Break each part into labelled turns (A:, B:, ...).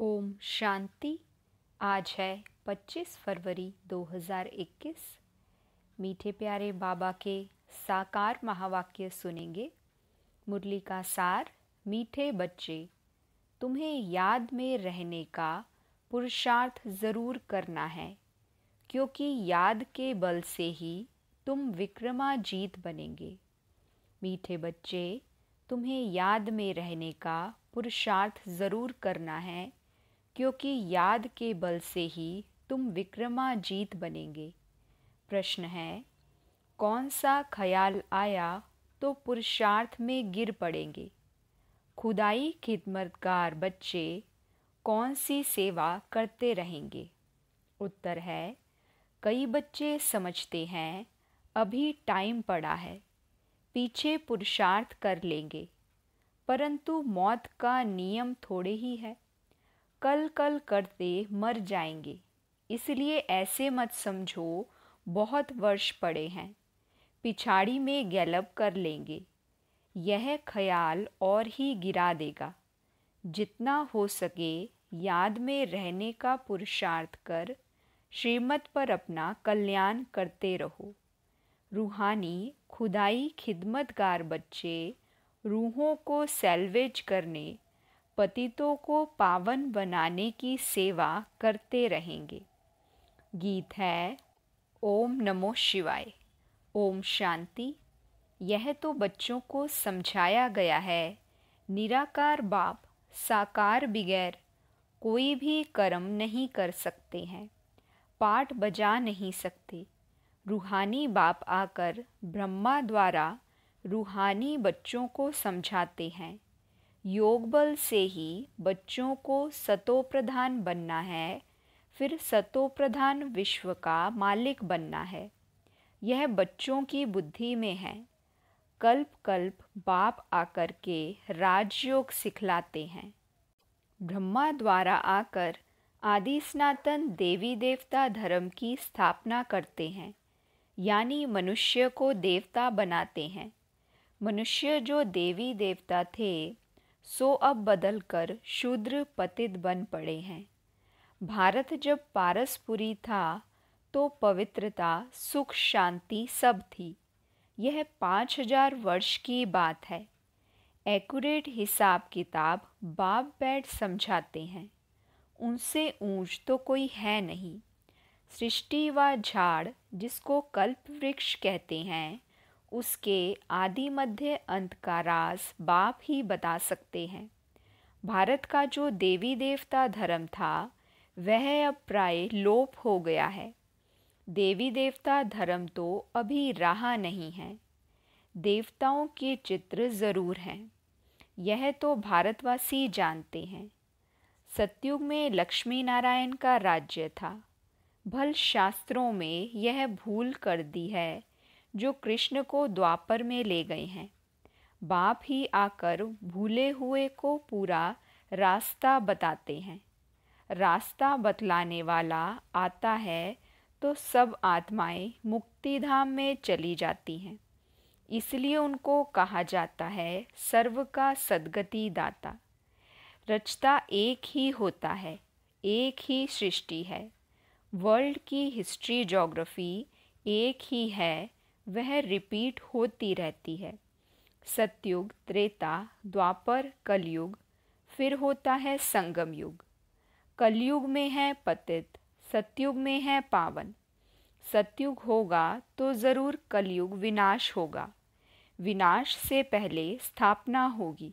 A: ओम शांति आज है 25 फरवरी 2021 मीठे प्यारे बाबा के साकार महावाक्य सुनेंगे मुरली का सार मीठे बच्चे तुम्हें याद में रहने का पुरुषार्थ ज़रूर करना है क्योंकि याद के बल से ही तुम विक्रमाजीत बनेंगे मीठे बच्चे तुम्हें याद में रहने का पुरुषार्थ ज़रूर करना है क्योंकि याद के बल से ही तुम विक्रमाजीत बनेंगे प्रश्न है कौन सा ख्याल आया तो पुरुषार्थ में गिर पड़ेंगे खुदाई खिदमतगार बच्चे कौन सी सेवा करते रहेंगे उत्तर है कई बच्चे समझते हैं अभी टाइम पड़ा है पीछे पुरुषार्थ कर लेंगे परंतु मौत का नियम थोड़े ही है कल कल करते मर जाएंगे इसलिए ऐसे मत समझो बहुत वर्ष पड़े हैं पिछाड़ी में गैलब कर लेंगे यह ख्याल और ही गिरा देगा जितना हो सके याद में रहने का पुरुषार्थ कर श्रीमत पर अपना कल्याण करते रहो रूहानी खुदाई खिदमतगार बच्चे रूहों को सैलवेज करने पतितों को पावन बनाने की सेवा करते रहेंगे गीत है ओम नमो शिवाय ओम शांति यह तो बच्चों को समझाया गया है निराकार बाप साकार बिगैर कोई भी कर्म नहीं कर सकते हैं पाठ बजा नहीं सकते रूहानी बाप आकर ब्रह्मा द्वारा रूहानी बच्चों को समझाते हैं योग बल से ही बच्चों को सतोप्रधान बनना है फिर सतोप्रधान विश्व का मालिक बनना है यह बच्चों की बुद्धि में है कल्प कल्प बाप आकर के राजयोग सिखलाते हैं ब्रह्मा द्वारा आकर आदि स्नातन देवी देवता धर्म की स्थापना करते हैं यानी मनुष्य को देवता बनाते हैं मनुष्य जो देवी देवता थे सो अब बदल कर शूद्र पतित बन पड़े हैं भारत जब पारसपुरी था तो पवित्रता सुख शांति सब थी यह पाँच हजार वर्ष की बात है एक्यूरेट हिसाब किताब बाप बैठ समझाते हैं उनसे ऊंच तो कोई है नहीं सृष्टि व झाड़ जिसको कल्प वृक्ष कहते हैं उसके आदि मध्य अंत का राज बाप ही बता सकते हैं भारत का जो देवी देवता धर्म था वह अब प्राय लोप हो गया है देवी देवता धर्म तो अभी रहा नहीं है देवताओं के चित्र ज़रूर हैं यह तो भारतवासी जानते हैं सत्युग में लक्ष्मी नारायण का राज्य था भल शास्त्रों में यह भूल कर दी है जो कृष्ण को द्वापर में ले गए हैं बाप ही आकर भूले हुए को पूरा रास्ता बताते हैं रास्ता बतलाने वाला आता है तो सब आत्माएं मुक्तिधाम में चली जाती हैं इसलिए उनको कहा जाता है सर्व का सदगति दाता रचता एक ही होता है एक ही सृष्टि है वर्ल्ड की हिस्ट्री जोग्राफी एक ही है वह रिपीट होती रहती है सतयुग त्रेता द्वापर कलयुग फिर होता है संगम युग कलयुग में है पतित सत्युग में है पावन सत्युग होगा तो ज़रूर कलयुग विनाश होगा विनाश से पहले स्थापना होगी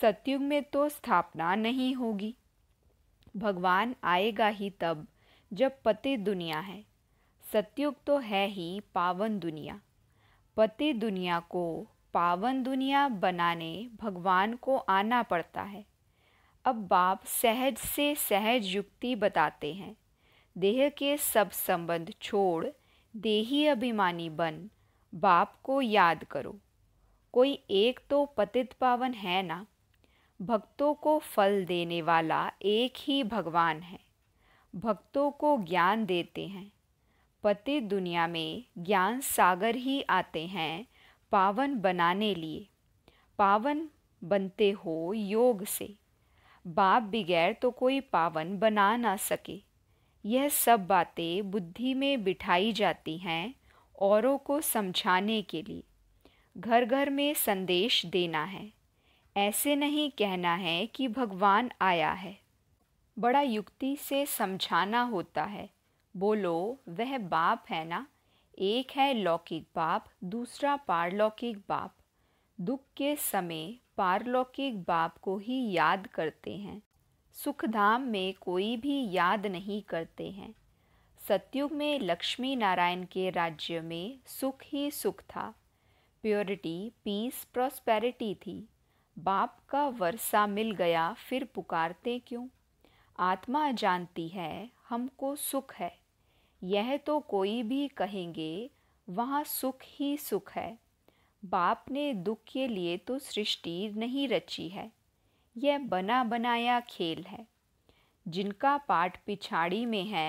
A: सतयुग में तो स्थापना नहीं होगी भगवान आएगा ही तब जब पति दुनिया है सत्युग तो है ही पावन दुनिया पति दुनिया को पावन दुनिया बनाने भगवान को आना पड़ता है अब बाप सहज से सहज युक्ति बताते हैं देह के सब संबंध छोड़ देही अभिमानी बन बाप को याद करो कोई एक तो पतित पावन है ना भक्तों को फल देने वाला एक ही भगवान है भक्तों को ज्ञान देते हैं पते दुनिया में ज्ञान सागर ही आते हैं पावन बनाने लिए पावन बनते हो योग से बाप बिगैर तो कोई पावन बना ना सके यह सब बातें बुद्धि में बिठाई जाती हैं औरों को समझाने के लिए घर घर में संदेश देना है ऐसे नहीं कहना है कि भगवान आया है बड़ा युक्ति से समझाना होता है बोलो वह बाप है ना एक है लौकिक बाप दूसरा पारलौकिक बाप दुख के समय पारलौकिक बाप को ही याद करते हैं सुखधाम में कोई भी याद नहीं करते हैं सत्युग में लक्ष्मी नारायण के राज्य में सुख ही सुख था प्योरिटी पीस प्रॉस्पेरिटी थी बाप का वर्षा मिल गया फिर पुकारते क्यों आत्मा जानती है हमको सुख है यह तो कोई भी कहेंगे वहाँ सुख ही सुख है बाप ने दुख के लिए तो सृष्टि नहीं रची है यह बना बनाया खेल है जिनका पाठ पिछाड़ी में है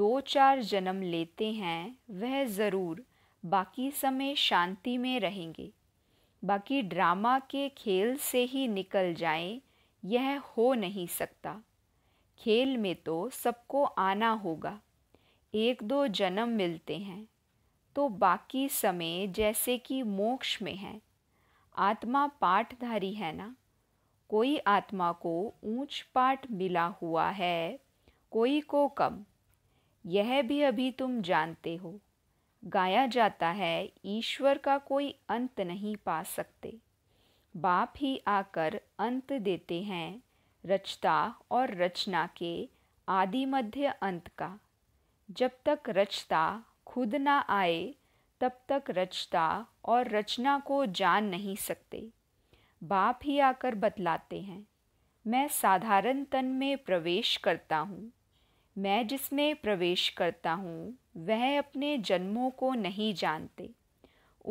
A: दो चार जन्म लेते हैं वह ज़रूर बाकी समय शांति में रहेंगे बाकी ड्रामा के खेल से ही निकल जाएं यह हो नहीं सकता खेल में तो सबको आना होगा एक दो जन्म मिलते हैं तो बाकी समय जैसे कि मोक्ष में है आत्मा पाठधारी है ना कोई आत्मा को ऊंच पाठ मिला हुआ है कोई को कम यह भी अभी तुम जानते हो गाया जाता है ईश्वर का कोई अंत नहीं पा सकते बाप ही आकर अंत देते हैं रचता और रचना के आदि मध्य अंत का जब तक रचता खुद ना आए तब तक रचता और रचना को जान नहीं सकते बाप ही आकर बतलाते हैं मैं साधारण तन में प्रवेश करता हूँ मैं जिसमें प्रवेश करता हूँ वह अपने जन्मों को नहीं जानते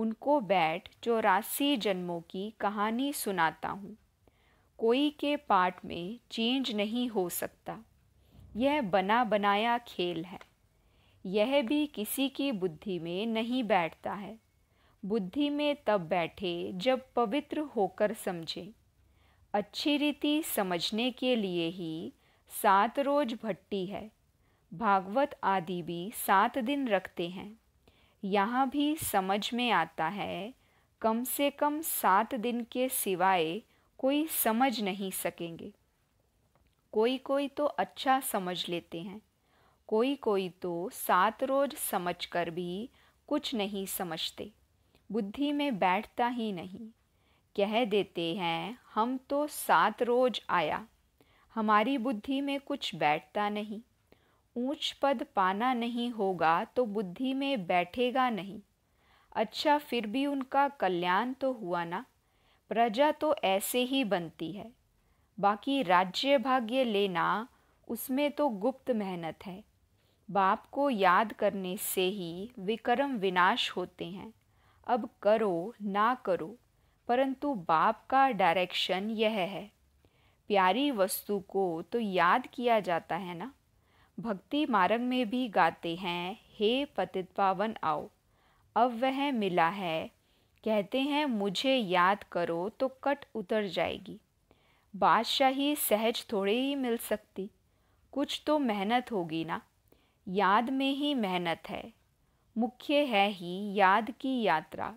A: उनको बैठ चौरासी जन्मों की कहानी सुनाता हूँ कोई के पार्ट में चेंज नहीं हो सकता यह बना बनाया खेल है यह भी किसी की बुद्धि में नहीं बैठता है बुद्धि में तब बैठे जब पवित्र होकर समझे अच्छी रीति समझने के लिए ही सात रोज भट्टी है भागवत आदि भी सात दिन रखते हैं यहाँ भी समझ में आता है कम से कम सात दिन के सिवाय कोई समझ नहीं सकेंगे कोई कोई तो अच्छा समझ लेते हैं कोई कोई तो सात रोज समझकर भी कुछ नहीं समझते बुद्धि में बैठता ही नहीं कह देते हैं हम तो सात रोज आया हमारी बुद्धि में कुछ बैठता नहीं ऊंच पद पाना नहीं होगा तो बुद्धि में बैठेगा नहीं अच्छा फिर भी उनका कल्याण तो हुआ ना प्रजा तो ऐसे ही बनती है बाकी राज्य भाग्य लेना उसमें तो गुप्त मेहनत है बाप को याद करने से ही विक्रम विनाश होते हैं अब करो ना करो परंतु बाप का डायरेक्शन यह है प्यारी वस्तु को तो याद किया जाता है ना भक्ति मार्ग में भी गाते हैं हे पतित पावन आओ अब वह मिला है कहते हैं मुझे याद करो तो कट उतर जाएगी बादशाही सहज थोड़े ही मिल सकती कुछ तो मेहनत होगी ना याद में ही मेहनत है मुख्य है ही याद की यात्रा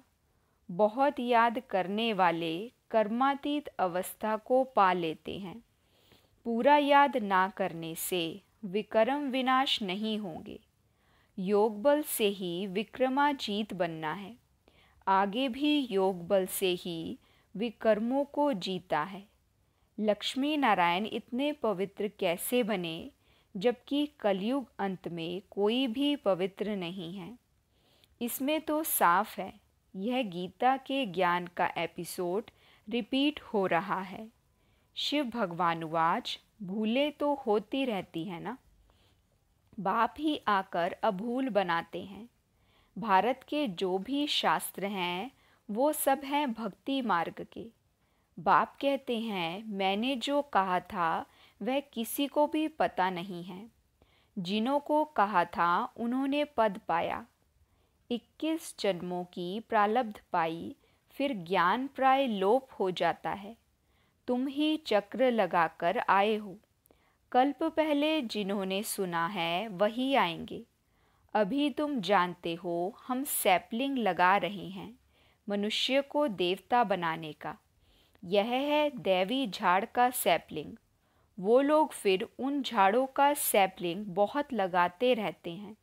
A: बहुत याद करने वाले कर्मातीत अवस्था को पा लेते हैं पूरा याद ना करने से विक्रम विनाश नहीं होंगे योग बल से ही विक्रमाजीत बनना है आगे भी योग बल से ही विकर्मों को जीता है लक्ष्मी नारायण इतने पवित्र कैसे बने जबकि कलयुग अंत में कोई भी पवित्र नहीं है इसमें तो साफ है यह गीता के ज्ञान का एपिसोड रिपीट हो रहा है शिव भगवानुवाच भूले तो होती रहती है ना बाप ही आकर अभूल बनाते हैं भारत के जो भी शास्त्र हैं वो सब हैं भक्ति मार्ग के बाप कहते हैं मैंने जो कहा था वह किसी को भी पता नहीं है जिनों को कहा था उन्होंने पद पाया इक्कीस जन्मों की प्रालब्ध पाई फिर ज्ञान प्राय लोप हो जाता है तुम ही चक्र लगाकर आए हो कल्प पहले जिन्होंने सुना है वही आएंगे अभी तुम जानते हो हम सैपलिंग लगा रहे हैं मनुष्य को देवता बनाने का यह है देवी झाड़ का सैपलिंग वो लोग फिर उन झाड़ों का सैपलिंग बहुत लगाते रहते हैं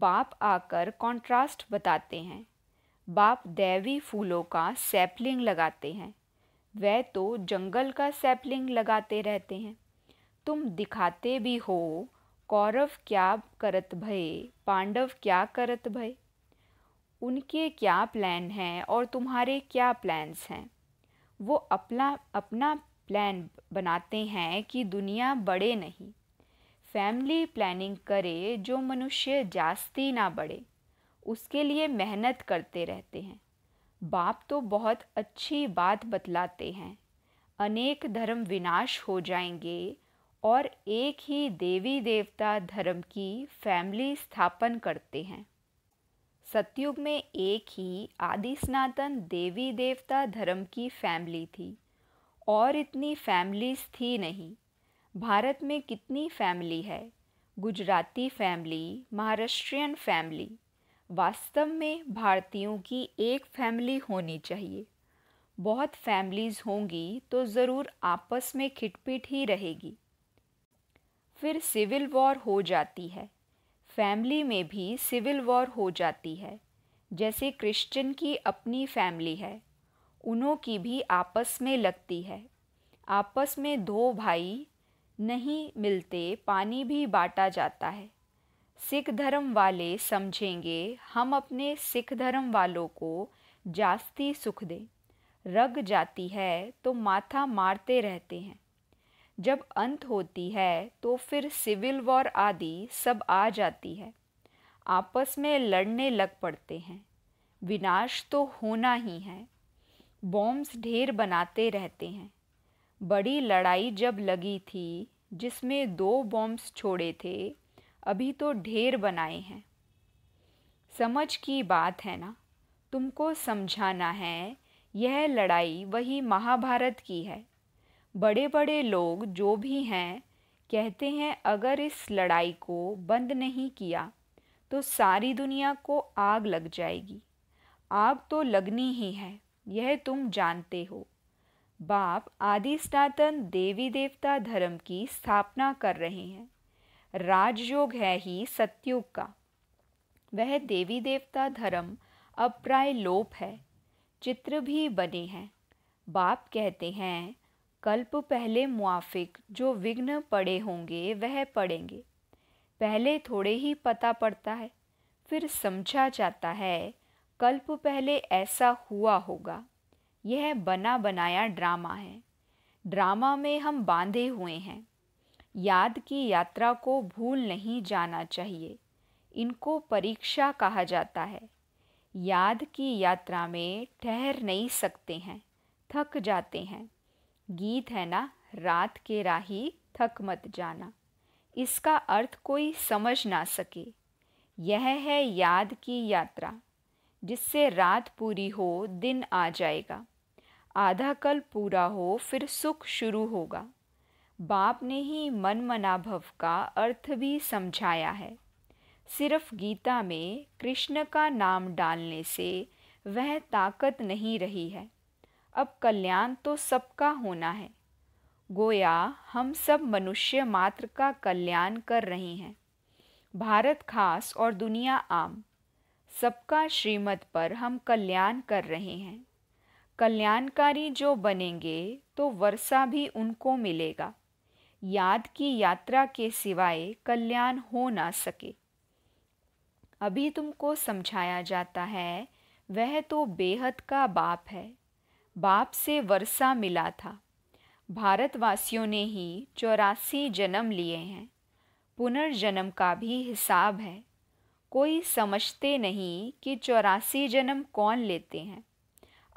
A: बाप आकर कंट्रास्ट बताते हैं बाप दैवी फूलों का सैपलिंग लगाते हैं वह तो जंगल का सैपलिंग लगाते रहते हैं तुम दिखाते भी हो कौरव क्या करत भय पांडव क्या करत भय उनके क्या प्लान हैं और तुम्हारे क्या प्लान्स हैं वो अपना अपना प्लान बनाते हैं कि दुनिया बड़े नहीं फैमिली प्लानिंग करे जो मनुष्य जास्ती ना बढ़े उसके लिए मेहनत करते रहते हैं बाप तो बहुत अच्छी बात बतलाते हैं अनेक धर्म विनाश हो जाएंगे और एक ही देवी देवता धर्म की फैमिली स्थापन करते हैं सतयुग में एक ही आदि सनातन देवी देवता धर्म की फैमिली थी और इतनी फैमिलीज़ थी नहीं भारत में कितनी फैमिली है गुजराती फैमिली महाराष्ट्रियन फैमिली वास्तव में भारतीयों की एक फैमिली होनी चाहिए बहुत फैमिलीज़ होंगी तो ज़रूर आपस में खिटपिट ही रहेगी फिर सिविल वॉर हो जाती है फैमिली में भी सिविल वॉर हो जाती है जैसे क्रिश्चियन की अपनी फैमिली है उनों की भी आपस में लगती है आपस में दो भाई नहीं मिलते पानी भी बांटा जाता है सिख धर्म वाले समझेंगे हम अपने सिख धर्म वालों को जास्ती सुख दें रग जाती है तो माथा मारते रहते हैं जब अंत होती है तो फिर सिविल वॉर आदि सब आ जाती है आपस में लड़ने लग पड़ते हैं विनाश तो होना ही है बॉम्ब्स ढेर बनाते रहते हैं बड़ी लड़ाई जब लगी थी जिसमें दो बॉम्ब्स छोड़े थे अभी तो ढेर बनाए हैं समझ की बात है ना तुमको समझाना है यह लड़ाई वही महाभारत की है बड़े बड़े लोग जो भी हैं कहते हैं अगर इस लड़ाई को बंद नहीं किया तो सारी दुनिया को आग लग जाएगी आग तो लगनी ही है यह तुम जानते हो बाप आदि स्नातन देवी देवता धर्म की स्थापना कर रहे हैं राजयोग है ही सत्युग का वह देवी देवता धर्म अब प्राय लोप है चित्र भी बने हैं बाप कहते हैं कल्प पहले मुआफिक जो विघ्न पड़े होंगे वह पड़ेंगे पहले थोड़े ही पता पड़ता है फिर समझा जाता है कल्प पहले ऐसा हुआ होगा यह बना बनाया ड्रामा है ड्रामा में हम बांधे हुए हैं याद की यात्रा को भूल नहीं जाना चाहिए इनको परीक्षा कहा जाता है याद की यात्रा में ठहर नहीं सकते हैं थक जाते हैं गीत है ना रात के राही थक मत जाना इसका अर्थ कोई समझ ना सके यह है याद की यात्रा जिससे रात पूरी हो दिन आ जाएगा आधा कल पूरा हो फिर सुख शुरू होगा बाप ने ही मन मनाभव का अर्थ भी समझाया है सिर्फ गीता में कृष्ण का नाम डालने से वह ताकत नहीं रही है अब कल्याण तो सबका होना है गोया हम सब मनुष्य मात्र का कल्याण कर रहे हैं भारत खास और दुनिया आम सबका श्रीमत पर हम कल्याण कर रहे हैं कल्याणकारी जो बनेंगे तो वर्षा भी उनको मिलेगा याद की यात्रा के सिवाय कल्याण हो ना सके अभी तुमको समझाया जाता है वह तो बेहद का बाप है बाप से वर्षा मिला था भारतवासियों ने ही चौरासी जन्म लिए हैं पुनर्जन्म का भी हिसाब है कोई समझते नहीं कि चौरासी जन्म कौन लेते हैं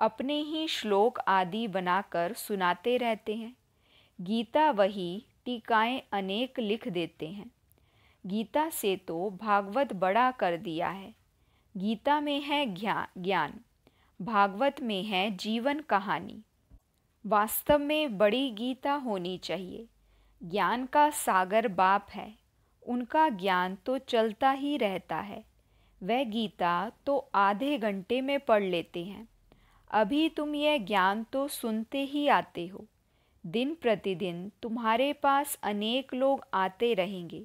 A: अपने ही श्लोक आदि बनाकर सुनाते रहते हैं गीता वही टीकाएं अनेक लिख देते हैं गीता से तो भागवत बड़ा कर दिया है गीता में है ज्ञान भागवत में है जीवन कहानी वास्तव में बड़ी गीता होनी चाहिए ज्ञान का सागर बाप है उनका ज्ञान तो चलता ही रहता है वह गीता तो आधे घंटे में पढ़ लेते हैं अभी तुम यह ज्ञान तो सुनते ही आते हो दिन प्रतिदिन तुम्हारे पास अनेक लोग आते रहेंगे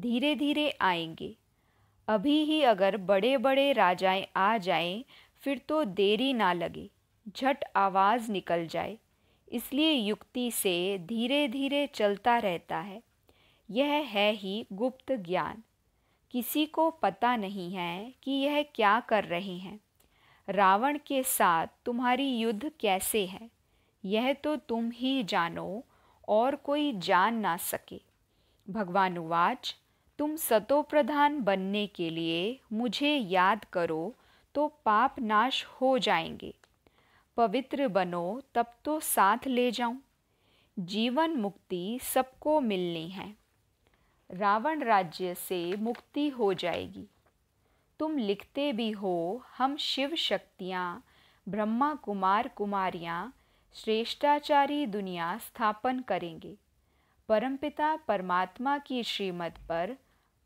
A: धीरे धीरे आएंगे अभी ही अगर बड़े बड़े राजाएं आ जाएं फिर तो देरी ना लगे झट आवाज़ निकल जाए इसलिए युक्ति से धीरे धीरे चलता रहता है यह है ही गुप्त ज्ञान किसी को पता नहीं है कि यह क्या कर रहे हैं रावण के साथ तुम्हारी युद्ध कैसे है यह तो तुम ही जानो और कोई जान ना सके भगवान उवाच तुम सतोप्रधान बनने के लिए मुझे याद करो तो पाप नाश हो जाएंगे पवित्र बनो तब तो साथ ले जाऊं जीवन मुक्ति सबको मिलनी है रावण राज्य से मुक्ति हो जाएगी तुम लिखते भी हो हम शिव शक्तियाँ ब्रह्मा कुमार कुमारियाँ श्रेष्ठाचारी दुनिया स्थापन करेंगे परमपिता परमात्मा की श्रीमत पर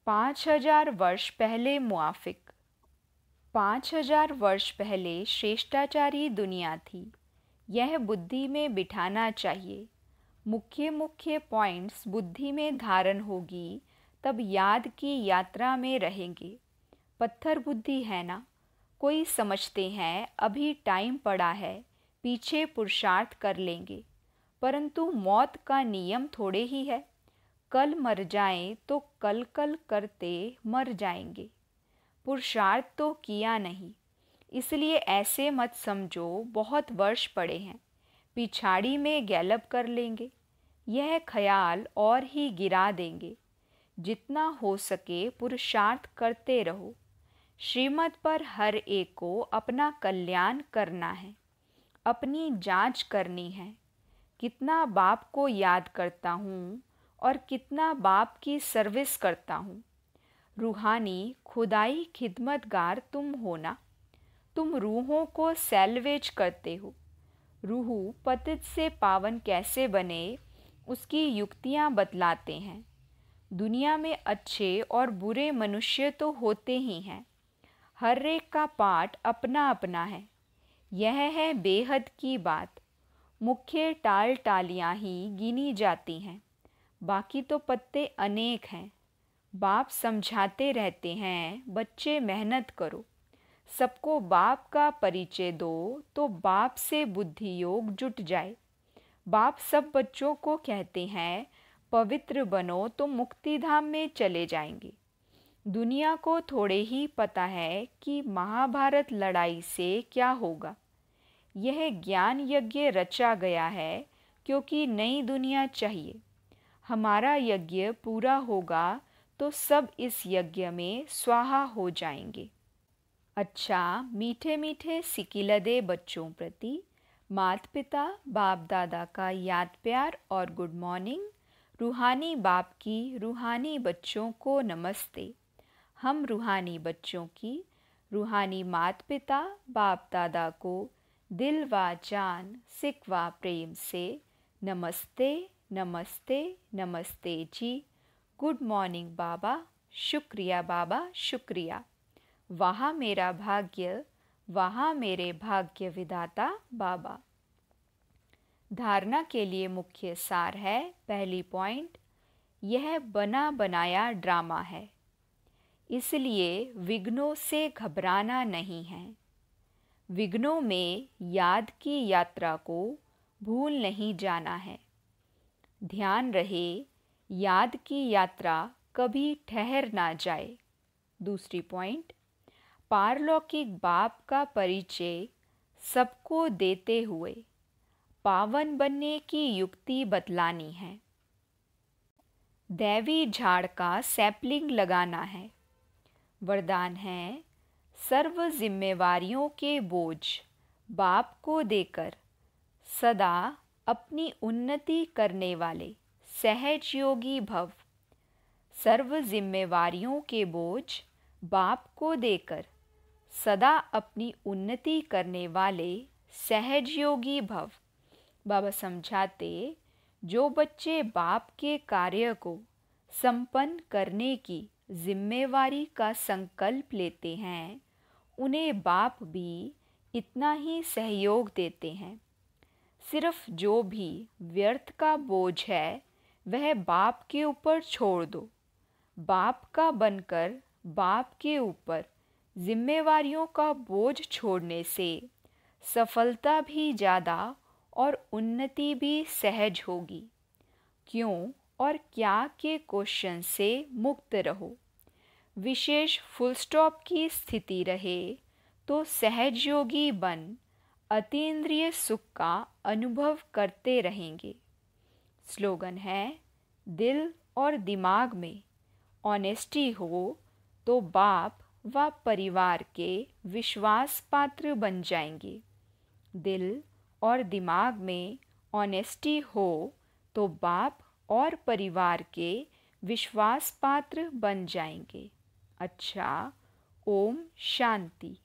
A: पाँच हजार वर्ष पहले मुआफिक पाँच हजार वर्ष पहले श्रेष्ठाचारी दुनिया थी यह बुद्धि में बिठाना चाहिए मुख्य मुख्य पॉइंट्स बुद्धि में धारण होगी तब याद की यात्रा में रहेंगे पत्थर बुद्धि है ना कोई समझते हैं अभी टाइम पड़ा है पीछे पुरुषार्थ कर लेंगे परंतु मौत का नियम थोड़े ही है कल मर जाएं तो कल कल करते मर जाएंगे पुरुषार्थ तो किया नहीं इसलिए ऐसे मत समझो बहुत वर्ष पड़े हैं पिछाड़ी में गैलप कर लेंगे यह ख्याल और ही गिरा देंगे जितना हो सके पुरुषार्थ करते रहो श्रीमत पर हर एक को अपना कल्याण करना है अपनी जांच करनी है कितना बाप को याद करता हूँ और कितना बाप की सर्विस करता हूँ रूहानी खुदाई खिदमतगार तुम हो ना तुम रूहों को सैलवेज करते हो रूहु पतित से पावन कैसे बने उसकी युक्तियाँ बतलाते हैं दुनिया में अच्छे और बुरे मनुष्य तो होते ही हैं हर एक का पाठ अपना अपना है यह है बेहद की बात मुख्य टाल टालियाँ ही गिनी जाती हैं बाकी तो पत्ते अनेक हैं बाप समझाते रहते हैं बच्चे मेहनत करो सबको बाप का परिचय दो तो बाप से बुद्धि योग जुट जाए बाप सब बच्चों को कहते हैं पवित्र बनो तो मुक्ति धाम में चले जाएंगे दुनिया को थोड़े ही पता है कि महाभारत लड़ाई से क्या होगा यह ज्ञान यज्ञ रचा गया है क्योंकि नई दुनिया चाहिए हमारा यज्ञ पूरा होगा तो सब इस यज्ञ में स्वाहा हो जाएंगे अच्छा मीठे मीठे सिकिलदे बच्चों प्रति मात पिता बाप दादा का याद प्यार और गुड मॉर्निंग रूहानी बाप की रूहानी बच्चों को नमस्ते हम रूहानी बच्चों की रूहानी मात पिता बाप दादा को दिल व जान सिख व प्रेम से नमस्ते नमस्ते नमस्ते जी गुड मॉर्निंग बाबा शुक्रिया बाबा शुक्रिया वहाँ मेरा भाग्य वहाँ मेरे भाग्य विदाता बाबा धारणा के लिए मुख्य सार है पहली पॉइंट यह बना बनाया ड्रामा है इसलिए विघ्नों से घबराना नहीं है विघ्नों में याद की यात्रा को भूल नहीं जाना है ध्यान रहे याद की यात्रा कभी ठहर ना जाए दूसरी पॉइंट पारलौकिक बाप का परिचय सबको देते हुए पावन बनने की युक्ति बतलानी है दैवी झाड़ का सैपलिंग लगाना है वरदान है सर्व जिम्मेवारियों के बोझ बाप को देकर सदा अपनी उन्नति करने वाले सहज योगी भव सर्व जिम्मेवारियों के बोझ बाप को देकर सदा अपनी उन्नति करने वाले सहजयोगी भव बाबा समझाते जो बच्चे बाप के कार्य को संपन्न करने की जिम्मेवारी का संकल्प लेते हैं उन्हें बाप भी इतना ही सहयोग देते हैं सिर्फ जो भी व्यर्थ का बोझ है वह बाप के ऊपर छोड़ दो बाप का बनकर बाप के ऊपर जिम्मेवारियों का बोझ छोड़ने से सफलता भी ज़्यादा और उन्नति भी सहज होगी क्यों और क्या के क्वेश्चन से मुक्त रहो विशेष फुल स्टॉप की स्थिति रहे तो सहजयोगी बन अतीन्द्रिय सुख का अनुभव करते रहेंगे स्लोगन है दिल और दिमाग में ऑनेस्टी हो तो बाप व परिवार के विश्वास पात्र बन जाएंगे दिल और दिमाग में ऑनेस्टी हो तो बाप और परिवार के विश्वास पात्र बन जाएंगे अच्छा ओम शांति